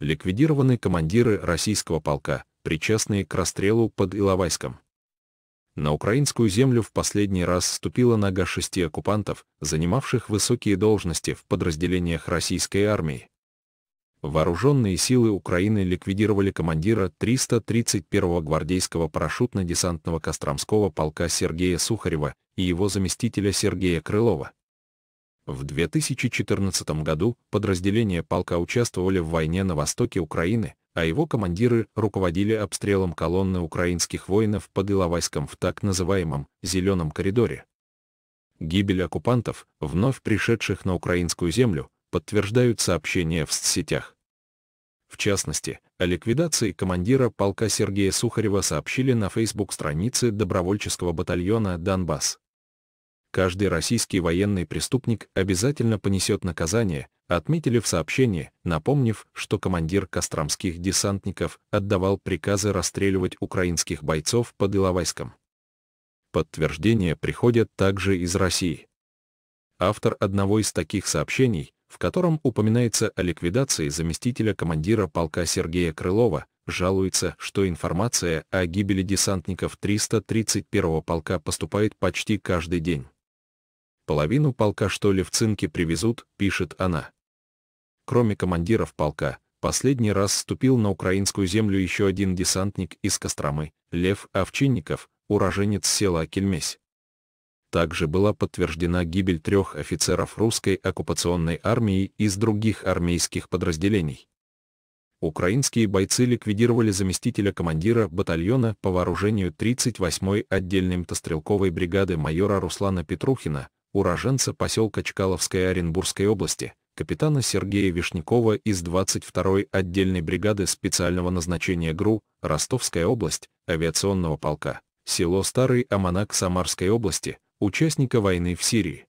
ликвидированы командиры российского полка, причастные к расстрелу под Иловайском. На украинскую землю в последний раз ступила нога шести оккупантов, занимавших высокие должности в подразделениях российской армии. Вооруженные силы Украины ликвидировали командира 331-го гвардейского парашютно-десантного Костромского полка Сергея Сухарева и его заместителя Сергея Крылова. В 2014 году подразделения полка участвовали в войне на востоке Украины, а его командиры руководили обстрелом колонны украинских воинов под Иловайском в так называемом «зеленом коридоре». Гибель оккупантов, вновь пришедших на украинскую землю, подтверждают сообщения в соцсетях. В частности, о ликвидации командира полка Сергея Сухарева сообщили на фейсбук-странице добровольческого батальона «Донбасс» каждый российский военный преступник обязательно понесет наказание, отметили в сообщении, напомнив, что командир костромских десантников отдавал приказы расстреливать украинских бойцов под Иловайском. Подтверждения приходят также из России. Автор одного из таких сообщений, в котором упоминается о ликвидации заместителя командира полка Сергея Крылова, жалуется, что информация о гибели десантников 331-го полка поступает почти каждый день половину полка что ли в цинке привезут, пишет она. Кроме командиров полка, последний раз вступил на украинскую землю еще один десантник из Костромы, Лев Овчинников, уроженец села Кельмесь. Также была подтверждена гибель трех офицеров русской оккупационной армии из других армейских подразделений. Украинские бойцы ликвидировали заместителя командира батальона по вооружению 38-й отдельной мотострелковой бригады майора Руслана Петрухина, уроженца поселка Чкаловской Оренбургской области, капитана Сергея Вишнякова из 22-й отдельной бригады специального назначения ГРУ, Ростовская область, авиационного полка, село Старый Аманак Самарской области, участника войны в Сирии.